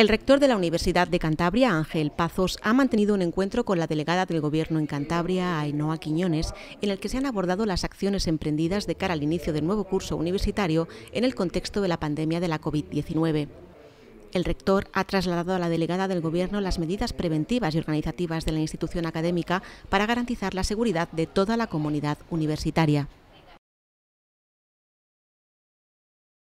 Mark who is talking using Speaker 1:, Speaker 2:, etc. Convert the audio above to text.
Speaker 1: El rector de la Universidad de Cantabria, Ángel Pazos, ha mantenido un encuentro con la delegada del Gobierno en Cantabria, Ainhoa Quiñones, en el que se han abordado las acciones emprendidas de cara al inicio del nuevo curso universitario en el contexto de la pandemia de la COVID-19. El rector ha trasladado a la delegada del Gobierno las medidas preventivas y organizativas de la institución académica para garantizar la seguridad de toda la comunidad universitaria.